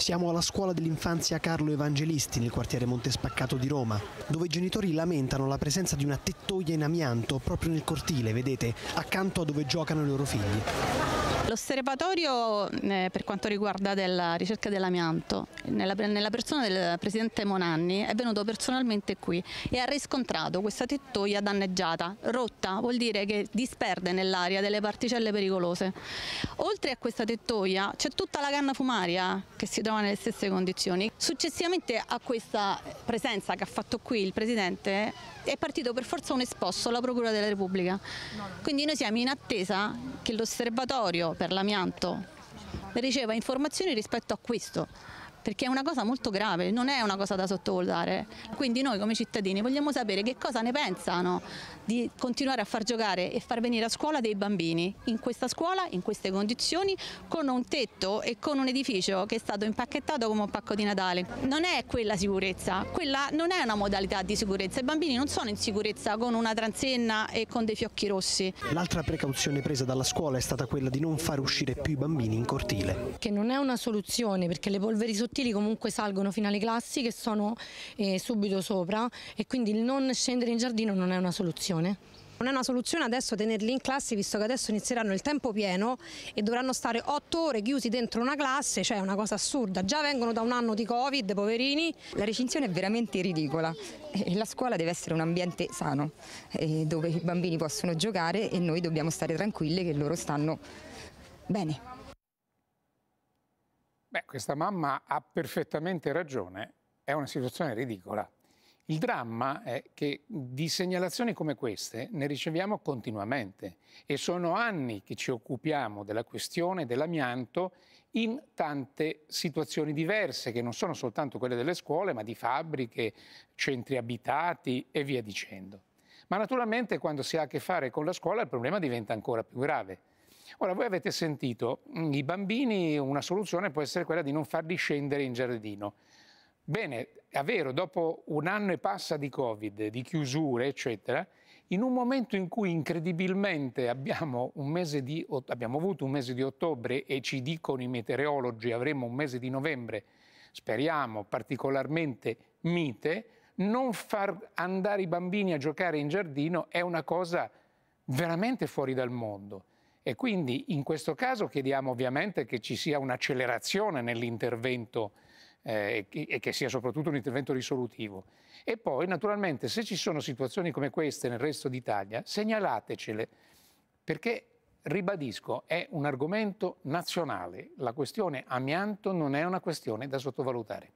Siamo alla scuola dell'infanzia Carlo Evangelisti nel quartiere Montespaccato di Roma, dove i genitori lamentano la presenza di una tettoia in amianto proprio nel cortile, vedete, accanto a dove giocano i loro figli. L'osservatorio eh, per quanto riguarda la ricerca dell'amianto nella, nella, persona del presidente Monanni è venuto personalmente qui e ha riscontrato questa tettoia danneggiata, rotta, vuol dire che disperde nell'aria delle particelle pericolose. Oltre a questa tettoia c'è tutta la canna fumaria che si trova nelle stesse condizioni. Successivamente a questa presenza che ha fatto qui il presidente è partito per forza un esposto alla Procura della Repubblica. Quindi noi siamo in attesa che l'osservatorio per l'amianto riceva informazioni rispetto a questo perché è una cosa molto grave, non è una cosa da sottovalutare. Quindi noi come cittadini vogliamo sapere che cosa ne pensano di continuare a far giocare e far venire a scuola dei bambini in questa scuola, in queste condizioni, con un tetto e con un edificio che è stato impacchettato come un pacco di Natale. Non è quella sicurezza, quella non è una modalità di sicurezza, i bambini non sono in sicurezza con una transenna e con dei fiocchi rossi. L'altra precauzione presa dalla scuola è stata quella di non far uscire più i bambini in cortile. Che non è una soluzione perché le polveri sotto sottili comunque salgono fino alle classi che sono eh, subito sopra e quindi il non scendere in giardino non è una soluzione. Non è una soluzione adesso tenerli in classe visto che adesso inizieranno il tempo pieno e dovranno stare otto ore chiusi dentro una classe, cioè è una cosa assurda. Già vengono da un anno di Covid, poverini. La recinzione è veramente ridicola. La scuola deve essere un ambiente sano eh, dove i bambini possono giocare e noi dobbiamo stare tranquilli che loro stanno bene. Beh, questa mamma ha perfettamente ragione, è una situazione ridicola. Il dramma è che di segnalazioni come queste ne riceviamo continuamente e sono anni che ci occupiamo della questione dell'amianto in tante situazioni diverse, che non sono soltanto quelle delle scuole, ma di fabbriche, centri abitati e via dicendo. Ma naturalmente quando si ha a che fare con la scuola il problema diventa ancora più grave Ora, voi avete sentito, mm, i bambini, una soluzione può essere quella di non farli scendere in giardino. Bene, è vero, dopo un anno e passa di Covid, di chiusure, eccetera, in un momento in cui incredibilmente abbiamo, di, abbiamo avuto un mese di ottobre e ci dicono i meteorologi avremo un mese di novembre, speriamo, particolarmente mite, non far andare i bambini a giocare in giardino è una cosa veramente fuori dal mondo. E quindi in questo caso chiediamo ovviamente che ci sia un'accelerazione nell'intervento eh, e che sia soprattutto un intervento risolutivo. E poi naturalmente se ci sono situazioni come queste nel resto d'Italia, segnalatecele, perché ribadisco, è un argomento nazionale. La questione amianto non è una questione da sottovalutare.